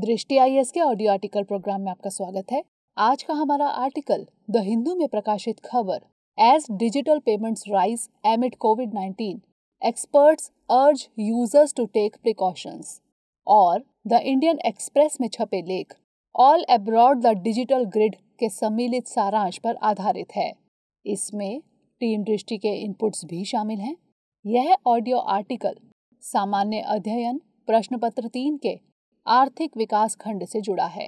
दृष्टि आई के audio article programme में आपका स्वागत है आज का हमारा आर्टिकल द हिंदू में प्रकाशित खबर as digital payments rise amid covid 19 experts urge users to take precautions और द इंडियन एक्सप्रेस में छपे लेख all aboard the digital grid के सम्मिलित सारांश पर आधारित है इसमें टीम दृष्टि के इनपुट्स भी शामिल हैं यह ऑडियो आर्टिकल सामान्य अध्ययन प्रश्न पत्र तीन के आर्थिक विकास खंड से जुड़ा है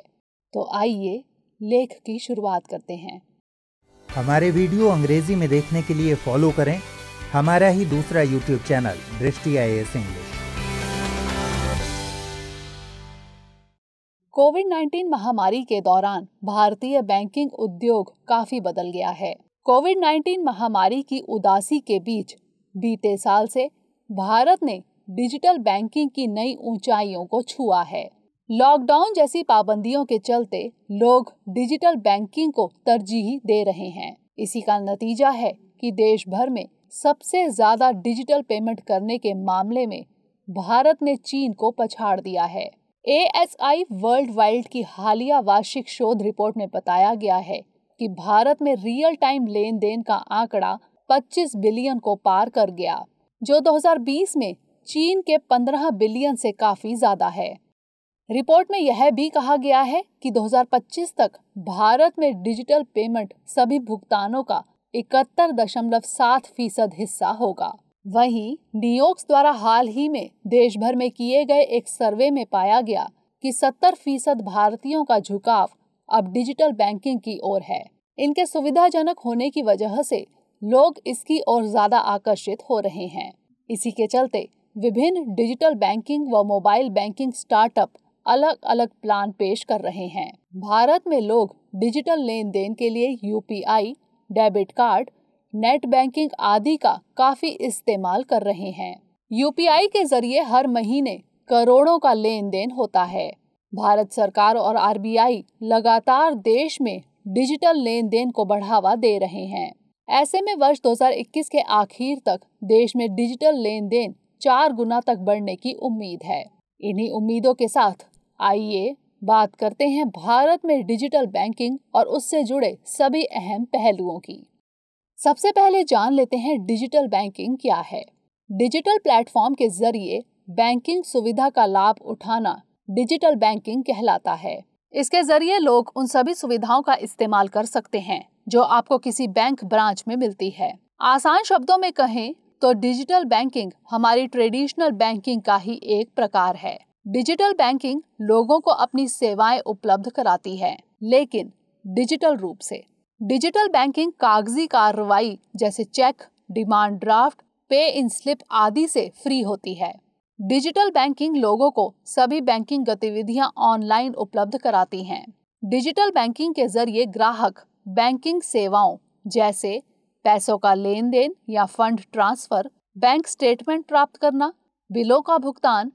तो आइए लेख की शुरुआत करते हैं हमारे वीडियो अंग्रेजी में देखने के लिए फॉलो करें हमारा ही दूसरा यूट्यूब चैनल दृष्टि आई एस इंग्लिश कोविड 19 महामारी के दौरान भारतीय बैंकिंग उद्योग काफी बदल गया है कोविड 19 महामारी की उदासी के बीच बीते साल से भारत ने डिजिटल बैंकिंग की नई ऊंचाइयों को छुआ है लॉकडाउन जैसी पाबंदियों के चलते लोग डिजिटल बैंकिंग को तरजीह दे रहे हैं इसी का नतीजा है कि देश भर में सबसे ज्यादा डिजिटल पेमेंट करने के मामले में भारत ने चीन को पछाड़ दिया है A S I world wild की हालिया वार्षिक शोध रिपोर्ट में बताया गया है कि भारत में रियल टाइम लेन देन का आंकड़ा 25 बिलियन को पार कर गया जो 2020 में चीन के 15 बिलियन से काफी ज्यादा है रिपोर्ट में यह भी कहा गया है कि 2025 तक भारत में डिजिटल पेमेंट सभी भुगतानों का इकहत्तर दशमलव सात फीसद हिस्सा होगा वहीं डिओक्स द्वारा हाल ही में देश भर में किए गए एक सर्वे में पाया गया कि 70 फीसद भारतीयों का झुकाव अब डिजिटल बैंकिंग की ओर है इनके सुविधाजनक होने की वजह से लोग इसकी ओर ज्यादा आकर्षित हो रहे हैं इसी के चलते विभिन्न डिजिटल बैंकिंग व मोबाइल बैंकिंग स्टार्टअप अलग अलग प्लान पेश कर रहे हैं भारत में लोग डिजिटल लेन देन के लिए यू डेबिट कार्ड नेट बैंकिंग आदि का काफी इस्तेमाल कर रहे हैं यू के जरिए हर महीने करोड़ों का लेन देन होता है भारत सरकार और आर लगातार देश में डिजिटल लेन देन को बढ़ावा दे रहे हैं ऐसे में वर्ष 2021 के आखिर तक देश में डिजिटल लेन देन चार गुना तक बढ़ने की उम्मीद है इन्हीं उम्मीदों के साथ आइए बात करते हैं भारत में डिजिटल बैंकिंग और उससे जुड़े सभी अहम पहलुओं की सबसे पहले जान लेते हैं डिजिटल बैंकिंग क्या है डिजिटल प्लेटफॉर्म के जरिए बैंकिंग सुविधा का लाभ उठाना डिजिटल बैंकिंग कहलाता है इसके जरिए लोग उन सभी सुविधाओं का इस्तेमाल कर सकते हैं जो आपको किसी बैंक ब्रांच में मिलती है आसान शब्दों में कहें तो डिजिटल बैंकिंग हमारी ट्रेडिशनल बैंकिंग का ही एक प्रकार है डिजिटल बैंकिंग लोगों को अपनी सेवाएं उपलब्ध कराती है लेकिन डिजिटल रूप से डिजिटल बैंकिंग कागजी कार्रवाई जैसे चेक डिमांड ड्राफ्ट पे इन स्लिप आदि से फ्री होती है डिजिटल बैंकिंग लोगों को सभी बैंकिंग गतिविधियां ऑनलाइन उपलब्ध कराती हैं डिजिटल बैंकिंग के जरिए ग्राहक बैंकिंग सेवाओं जैसे पैसों का लेन देन या फंड ट्रांसफर बैंक स्टेटमेंट प्राप्त करना बिलों का भुगतान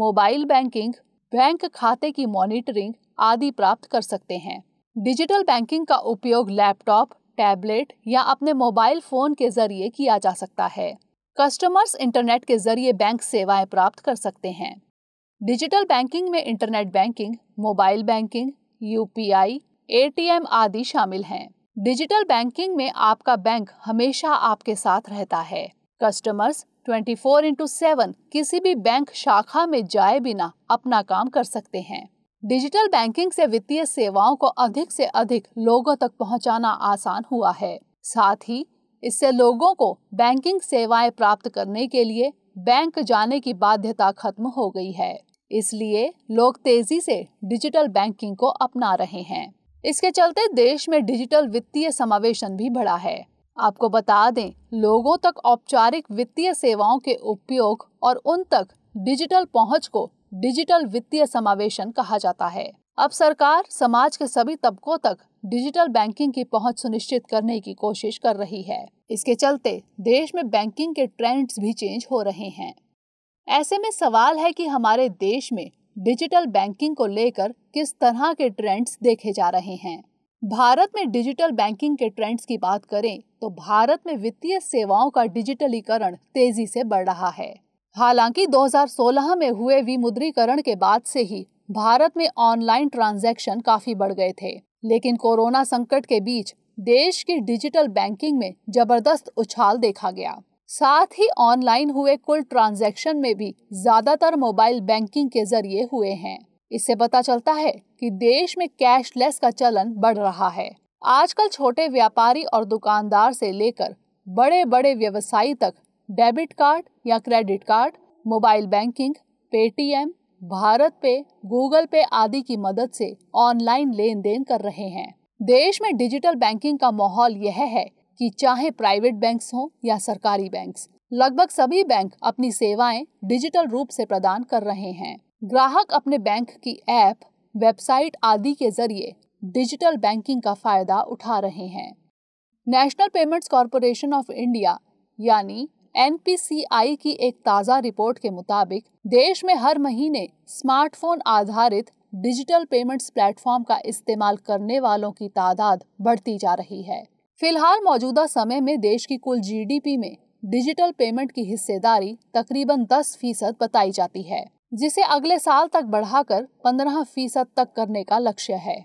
मोबाइल बैंकिंग बैंक खाते की मॉनिटरिंग आदि प्राप्त कर सकते हैं डिजिटल बैंकिंग का उपयोग लैपटॉप टैबलेट या अपने मोबाइल फोन के जरिए किया जा सकता है कस्टमर्स इंटरनेट के जरिए बैंक सेवाएं प्राप्त कर सकते हैं डिजिटल बैंकिंग में internet banking mobile banking UPI ATM आदि शामिल हैं डिजिटल बैंकिंग में आपका बैंक हमेशा आपके साथ रहता है कस्टमर्स 24 फोर इंटू सेवन किसी भी बैंक शाखा में जाए बिना अपना काम कर सकते हैं डिजिटल बैंकिंग से वित्तीय सेवाओं को अधिक से अधिक लोगों तक पहुंचाना आसान हुआ है साथ ही इससे लोगों को बैंकिंग सेवाएं प्राप्त करने के लिए बैंक जाने की बाध्यता खत्म हो गई है इसलिए लोग तेजी से डिजिटल बैंकिंग को अपना रहे हैं इसके चलते देश में डिजिटल वित्तीय समावेशन भी बढ़ा है आपको बता दें लोगों तक औपचारिक वित्तीय सेवाओं के उपयोग और उन तक डिजिटल पहुंच को डिजिटल वित्तीय समावेशन कहा जाता है अब सरकार समाज के सभी तबकों तक डिजिटल बैंकिंग की पहुंच सुनिश्चित करने की कोशिश कर रही है इसके चलते देश में बैंकिंग के ट्रेंड्स भी चेंज हो रहे हैं ऐसे में सवाल है कि हमारे देश में डिजिटल बैंकिंग को लेकर किस तरह के ट्रेंड्स देखे जा रहे हैं भारत में डिजिटल बैंकिंग के ट्रेंड्स की बात करें तो भारत में वित्तीय सेवाओं का डिजिटलीकरण तेजी से बढ़ रहा है हालांकि 2016 में हुए विमुद्रीकरण के बाद से ही भारत में ऑनलाइन ट्रांजैक्शन काफी बढ़ गए थे लेकिन कोरोना संकट के बीच देश की डिजिटल बैंकिंग में जबरदस्त उछाल देखा गया साथ ही ऑनलाइन हुए कुल ट्रांजैक्शन में भी ज़्यादातर मोबाइल बैंकिंग के जरिए हुए हैं इससे पता चलता है कि देश में कैशलेस का चलन बढ़ रहा है आजकल छोटे व्यापारी और दुकानदार से लेकर बड़े बड़े व्यवसायी तक डेबिट कार्ड या credit card mobile banking Paytm Bharat Pe Google पे आदि की मदद से ऑनलाइन लेन देन कर रहे हैं देश में डिजिटल बैंकिंग का माहौल यह है कि चाहे प्राइवेट बैंक्स हों या सरकारी बैंक्स लगभग सभी बैंक अपनी सेवाएं डिजिटल रूप से प्रदान कर रहे हैं ग्राहक अपने बैंक की ऐप वेबसाइट आदि के जरिए डिजिटल बैंकिंग का फायदा उठा रहे हैं National Payments Corporation of India यानी एन की एक ताज़ा रिपोर्ट के मुताबिक देश में हर महीने स्मार्टफोन आधारित डिजिटल पेमेंट्स प्लेटफॉर्म का इस्तेमाल करने वालों की तादाद बढ़ती जा रही है फिलहाल मौजूदा समय में देश की कुल जीडीपी में डिजिटल पेमेंट की हिस्सेदारी तकरीबन 10 फीसद बताई जाती है जिसे अगले साल तक बढ़ाकर 15 फीसद तक करने का लक्ष्य है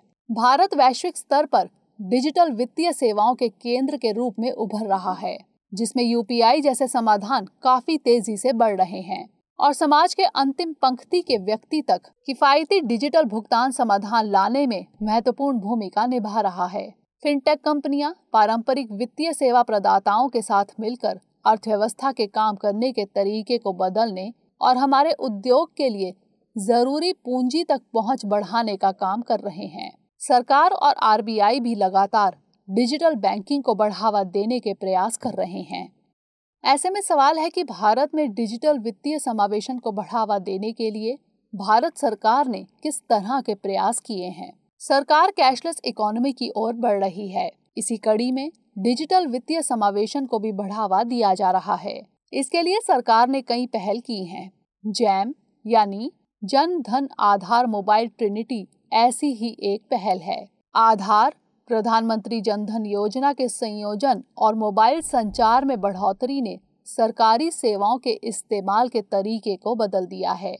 भारत वैश्विक स्तर पर डिजिटल वित्तीय सेवाओं के केंद्र के रूप में उभर रहा है जिसमें यूपीआई जैसे समाधान काफी तेजी से बढ़ रहे हैं और समाज के अंतिम पंक्ति के व्यक्ति तक किफायती डिजिटल भुगतान समाधान लाने में महत्वपूर्ण भूमिका निभा रहा है फिनटेक कंपनियां पारंपरिक वित्तीय सेवा प्रदाताओं के साथ मिलकर अर्थव्यवस्था के काम करने के तरीके को बदलने और हमारे उद्योग के लिए जरूरी पूंजी तक पहुंच बढ़ाने का काम कर रहे हैं सरकार और आरबीआई भी लगातार डिजिटल बैंकिंग को बढ़ावा देने के प्रयास कर रहे हैं ऐसे में सवाल है कि भारत में डिजिटल वित्तीय समावेशन को बढ़ावा देने के लिए भारत सरकार ने किस तरह के प्रयास किए हैं सरकार कैशलेस इकोनॉमी की ओर बढ़ रही है इसी कड़ी में डिजिटल वित्तीय समावेशन को भी बढ़ावा दिया जा रहा है इसके लिए सरकार ने कई पहल की हैं जैम यानी जन धन आधार मोबाइल ट्रिनिटी ऐसी ही एक पहल है आधार प्रधानमंत्री जन धन योजना के संयोजन और मोबाइल संचार में बढ़ोतरी ने सरकारी सेवाओं के इस्तेमाल के तरीके को बदल दिया है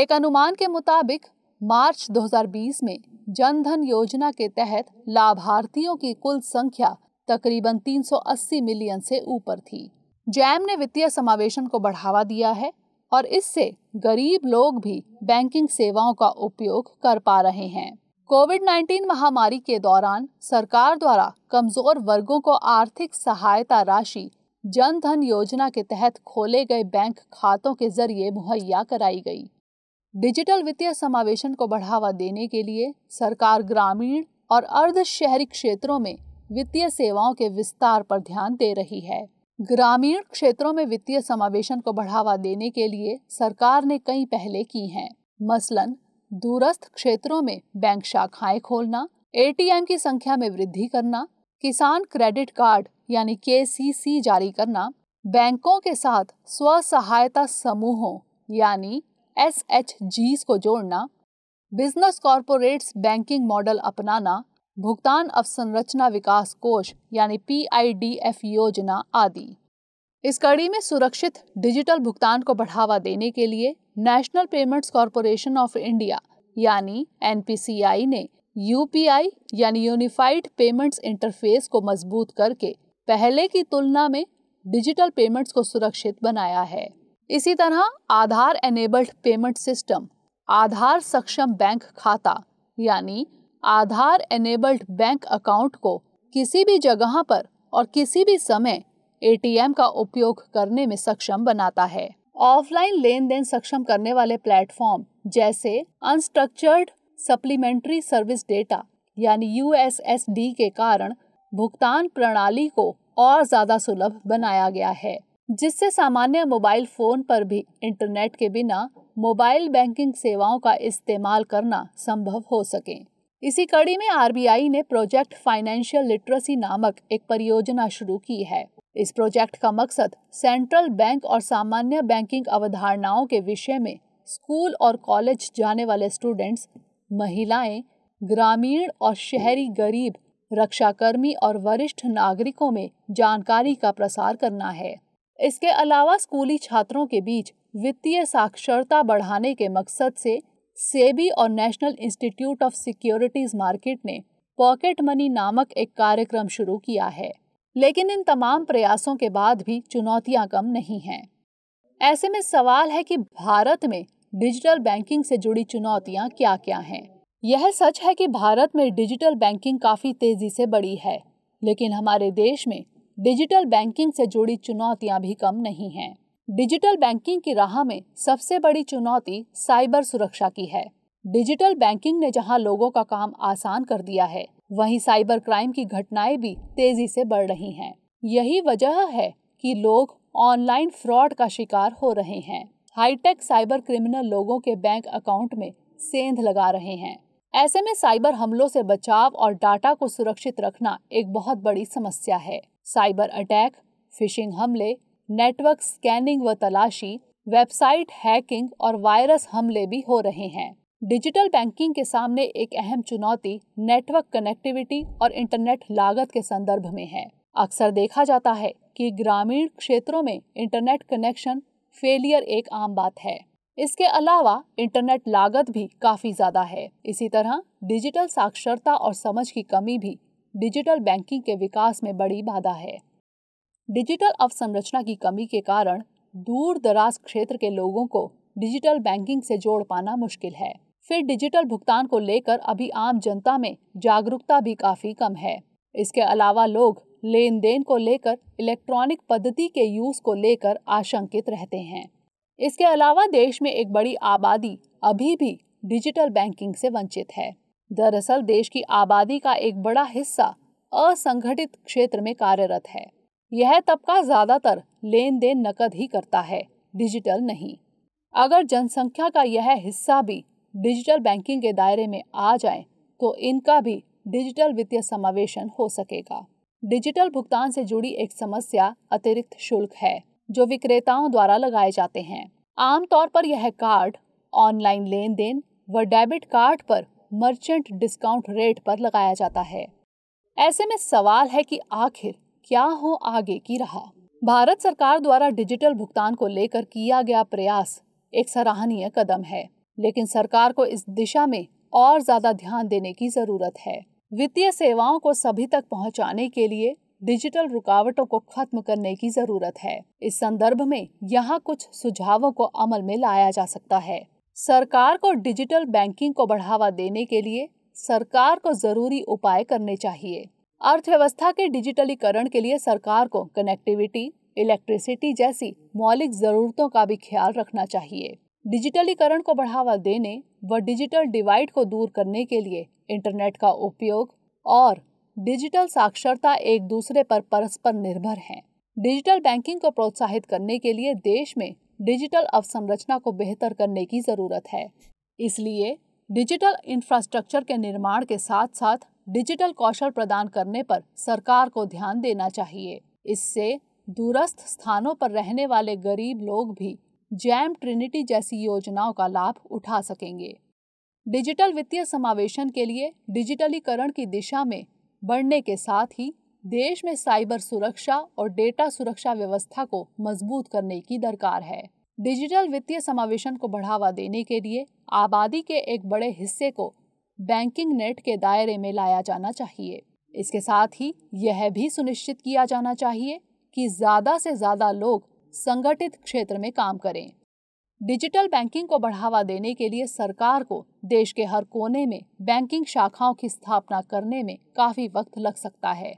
एक अनुमान के मुताबिक मार्च 2020 में जनधन योजना के तहत लाभार्थियों की कुल संख्या तकरीबन 380 मिलियन से ऊपर थी जैम ने वित्तीय समावेशन को बढ़ावा दिया है और इससे गरीब लोग भी बैंकिंग सेवाओं का उपयोग कर पा रहे हैं कोविड 19 महामारी के दौरान सरकार द्वारा कमजोर वर्गों को आर्थिक सहायता राशि जन धन योजना के तहत खोले गए बैंक खातों के जरिए मुहैया कराई गई डिजिटल वित्तीय समावेशन को बढ़ावा देने के लिए सरकार ग्रामीण और अर्ध शहरी क्षेत्रों में वित्तीय सेवाओं के विस्तार पर ध्यान दे रही है ग्रामीण क्षेत्रों में वित्तीय समावेशन को बढ़ावा देने के लिए सरकार ने कई पहले की हैं मसलन दूरस्थ क्षेत्रों में बैंक शाखाएं खोलना एटीएम की संख्या में वृद्धि करना किसान क्रेडिट कार्ड यानी के जारी करना बैंकों के साथ स्व सहायता समूहों यानी एस एच जी को जोड़ना बिजनेस कॉरपोरेट्स बैंकिंग मॉडल अपनाना भुगतान अवसंरचना विकास कोष यानी पीआईडीएफ योजना आदि इस कड़ी में सुरक्षित डिजिटल भुगतान को बढ़ावा देने के लिए National Payments Corporation of India यानी एन ने यूपीआई यानी यूनिफाइड पेमेंट्स इंटरफेस को मजबूत करके पहले की तुलना में डिजिटल पेमेंट्स को सुरक्षित बनाया है इसी तरह Aadhaar enabled payment system Aadhaar सक्षम बैंक खाता यानी आधार एनेबल्ड बैंक अकाउंट को किसी भी जगह पर और किसी भी समय एटीएम का उपयोग करने में सक्षम बनाता है ऑफलाइन लेन देन सक्षम करने वाले प्लेटफॉर्म जैसे अनस्ट्रक्चर्ड सप्लीमेंट्री सर्विस डेटा यानी यू के कारण भुगतान प्रणाली को और ज्यादा सुलभ बनाया गया है जिससे सामान्य मोबाइल फ़ोन पर भी इंटरनेट के बिना मोबाइल बैंकिंग सेवाओं का इस्तेमाल करना संभव हो सके इसी कड़ी में आर ने प्रोजेक्ट फाइनेंशियल लिटरेसी नामक एक परियोजना शुरू की है इस प्रोजेक्ट का मकसद सेंट्रल बैंक और सामान्य बैंकिंग अवधारणाओं के विषय में स्कूल और कॉलेज जाने वाले स्टूडेंट्स महिलाएं ग्रामीण और शहरी गरीब रक्षाकर्मी और वरिष्ठ नागरिकों में जानकारी का प्रसार करना है इसके अलावा स्कूली छात्रों के बीच वित्तीय साक्षरता बढ़ाने के मकसद से सेबी और National Institute of Securities Market ने पॉकेट मनी नामक एक कार्यक्रम शुरू किया है लेकिन इन तमाम प्रयासों के बाद भी चुनौतियां कम नहीं हैं ऐसे में सवाल है कि भारत में डिजिटल बैंकिंग से जुड़ी चुनौतियां क्या क्या हैं यह सच है कि भारत में डिजिटल बैंकिंग काफ़ी तेज़ी से बढ़ी है लेकिन हमारे देश में डिजिटल बैंकिंग से जुड़ी चुनौतियां भी कम नहीं हैं डिजिटल बैंकिंग की राह में सबसे बड़ी चुनौती साइबर सुरक्षा की है डिजिटल बैंकिंग ने जहां लोगों का काम आसान कर दिया है वहीं साइबर क्राइम की घटनाएं भी तेजी से बढ़ रही हैं यही वजह है कि लोग ऑनलाइन फ्रॉड का शिकार हो रहे हैं हाईटेक साइबर क्रिमिनल लोगों के बैंक अकाउंट में सेंध लगा रहे हैं ऐसे में साइबर हमलों से बचाव और डाटा को सुरक्षित रखना एक बहुत बड़ी समस्या है साइबर अटैक फिशिंग हमले नेटवर्क स्कैनिंग व तलाशी वेबसाइट हैकिंग और वायरस हमले भी हो रहे हैं डिजिटल बैंकिंग के सामने एक अहम चुनौती नेटवर्क कनेक्टिविटी और इंटरनेट लागत के संदर्भ में है अक्सर देखा जाता है कि ग्रामीण क्षेत्रों में इंटरनेट कनेक्शन फेलियर एक आम बात है इसके अलावा इंटरनेट लागत भी काफ़ी ज़्यादा है इसी तरह डिजिटल साक्षरता और समझ की कमी भी डिजिटल बैंकिंग के विकास में बड़ी बाधा है डिजिटल अवसंरचना की कमी के कारण दूर दराज क्षेत्र के लोगों को डिजिटल बैंकिंग से जोड़ पाना मुश्किल है फिर डिजिटल भुगतान को लेकर अभी आम जनता में जागरूकता भी काफी कम है इसके अलावा लोग लेन देन को लेकर इलेक्ट्रॉनिक पद्धति के यूज को लेकर आशंकित रहते हैं इसके अलावा देश में एक बड़ी आबादी अभी भी डिजिटल बैंकिंग से वंचित है दरअसल देश की आबादी का एक बड़ा हिस्सा असंगठित क्षेत्र में कार्यरत है यह तबका ज्यादातर लेन देन नकद ही करता है डिजिटल नहीं अगर जनसंख्या का यह हिस्सा भी डिजिटल बैंकिंग के दायरे में आ जाए तो इनका भी डिजिटल वित्तीय समावेशन हो सकेगा डिजिटल भुगतान से जुड़ी एक समस्या अतिरिक्त शुल्क है जो विक्रेताओं द्वारा लगाए जाते हैं आमतौर पर यह कार्ड ऑनलाइन लेन देन व डेबिट कार्ड पर मर्चेंट डिस्काउंट रेट पर लगाया जाता है ऐसे में सवाल है कि आखिर क्या हो आगे की रहा भारत सरकार द्वारा डिजिटल भुगतान को लेकर किया गया प्रयास एक सराहनीय कदम है लेकिन सरकार को इस दिशा में और ज्यादा ध्यान देने की जरूरत है वित्तीय सेवाओं को सभी तक पहुंचाने के लिए डिजिटल रुकावटों को खत्म करने की जरूरत है इस संदर्भ में यहाँ कुछ सुझावों को अमल में लाया जा सकता है सरकार को डिजिटल बैंकिंग को बढ़ावा देने के लिए सरकार को जरूरी उपाय करने चाहिए अर्थव्यवस्था के डिजिटलीकरण के लिए सरकार को कनेक्टिविटी इलेक्ट्रिसिटी जैसी मौलिक जरूरतों का भी ख्याल रखना चाहिए डिजिटलीकरण को बढ़ावा देने व डिजिटल डिवाइड को दूर करने के लिए इंटरनेट का उपयोग और डिजिटल साक्षरता एक दूसरे पर परस्पर निर्भर है डिजिटल बैंकिंग को प्रोत्साहित करने के लिए देश में डिजिटल अवसंरचना को बेहतर करने की ज़रूरत है इसलिए डिजिटल इंफ्रास्ट्रक्चर के निर्माण के साथ साथ डिजिटल कौशल प्रदान करने पर सरकार को ध्यान देना चाहिए इससे दूरस्थ स्थानों पर रहने वाले गरीब लोग भी जैम ट्रिनिटी जैसी योजनाओं का लाभ उठा सकेंगे डिजिटल वित्तीय समावेशन के लिए डिजिटलीकरण की दिशा में बढ़ने के साथ ही देश में साइबर सुरक्षा और डेटा सुरक्षा व्यवस्था को मजबूत करने की दरकार है डिजिटल वित्तीय समावेशन को बढ़ावा देने के लिए आबादी के एक बड़े हिस्से को बैंकिंग नेट के दायरे में लाया जाना चाहिए इसके साथ ही यह भी सुनिश्चित किया जाना चाहिए कि ज़्यादा से ज़्यादा लोग संगठित क्षेत्र में काम करें डिजिटल बैंकिंग को बढ़ावा देने के लिए सरकार को देश के हर कोने में बैंकिंग शाखाओं की स्थापना करने में काफ़ी वक्त लग सकता है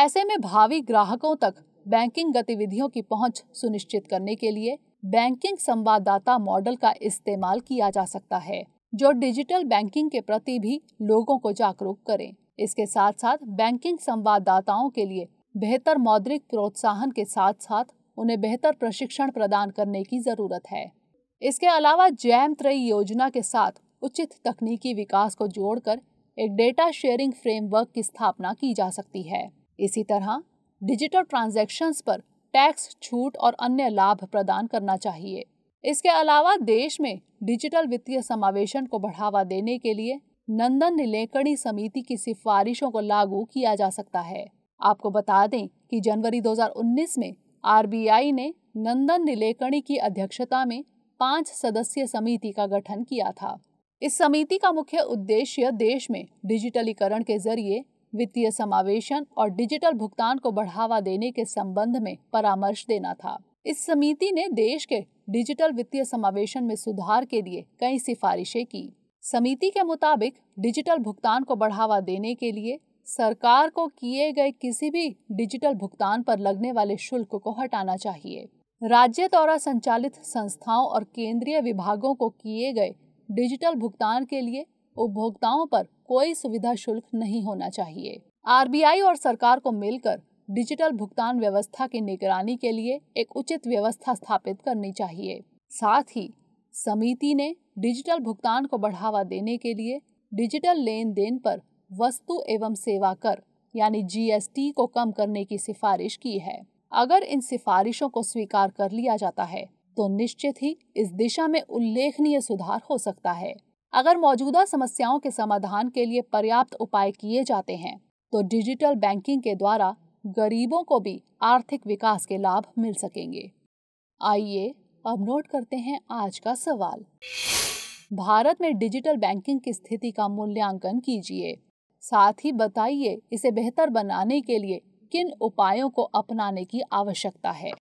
ऐसे में भावी ग्राहकों तक बैंकिंग गतिविधियों की पहुंच सुनिश्चित करने के लिए बैंकिंग संवाददाता मॉडल का इस्तेमाल किया जा सकता है जो डिजिटल बैंकिंग के प्रति भी लोगों को जागरूक करें इसके साथ साथ बैंकिंग संवाददाताओं के लिए बेहतर मौद्रिक प्रोत्साहन के साथ साथ उन्हें बेहतर प्रशिक्षण प्रदान करने की जरूरत है इसके अलावा जैम त्रयी योजना के साथ उचित तकनीकी विकास को जोड़कर एक डेटा शेयरिंग फ्रेमवर्क की स्थापना की जा सकती है इसी तरह डिजिटल ट्रांजेक्शन पर टैक्स छूट और अन्य लाभ प्रदान करना चाहिए इसके अलावा देश में डिजिटल वित्तीय समावेशन को बढ़ावा देने के लिए नंदन निलेकड़ी समिति की सिफारिशों को लागू किया जा सकता है आपको बता दें कि जनवरी 2019 में आरबीआई ने नंदन निलेकणी की अध्यक्षता में पांच सदस्यीय समिति का गठन किया था इस समिति का मुख्य उद्देश्य देश में डिजिटलीकरण के जरिए वित्तीय समावेशन और डिजिटल भुगतान को बढ़ावा देने के संबंध में परामर्श देना था इस समिति ने देश के डिजिटल वित्तीय समावेशन में सुधार के लिए कई सिफारिशें की समिति के मुताबिक डिजिटल भुगतान को बढ़ावा देने के लिए सरकार को किए गए किसी भी डिजिटल भुगतान पर लगने वाले शुल्क को हटाना चाहिए राज्य द्वारा संचालित संस्थाओं और केंद्रीय विभागों को किए गए डिजिटल भुगतान के लिए उपभोक्ताओं पर कोई सुविधा शुल्क नहीं होना चाहिए आरबीआई और सरकार को मिलकर डिजिटल भुगतान व्यवस्था की निगरानी के लिए एक उचित व्यवस्था स्थापित करनी चाहिए साथ ही समिति ने डिजिटल भुगतान को बढ़ावा देने के लिए डिजिटल लेन देन पर वस्तु एवं सेवा कर यानी जीएसटी को कम करने की सिफारिश की है अगर इन सिफारिशों को स्वीकार कर लिया जाता है तो निश्चित ही इस दिशा में उल्लेखनीय सुधार हो सकता है अगर मौजूदा समस्याओं के समाधान के लिए पर्याप्त उपाय किए जाते हैं तो डिजिटल बैंकिंग के द्वारा गरीबों को भी आर्थिक विकास के लाभ मिल सकेंगे आइए अब नोट करते हैं आज का सवाल भारत में डिजिटल बैंकिंग की स्थिति का मूल्यांकन कीजिए साथ ही बताइए इसे बेहतर बनाने के लिए किन उपायों को अपनाने की आवश्यकता है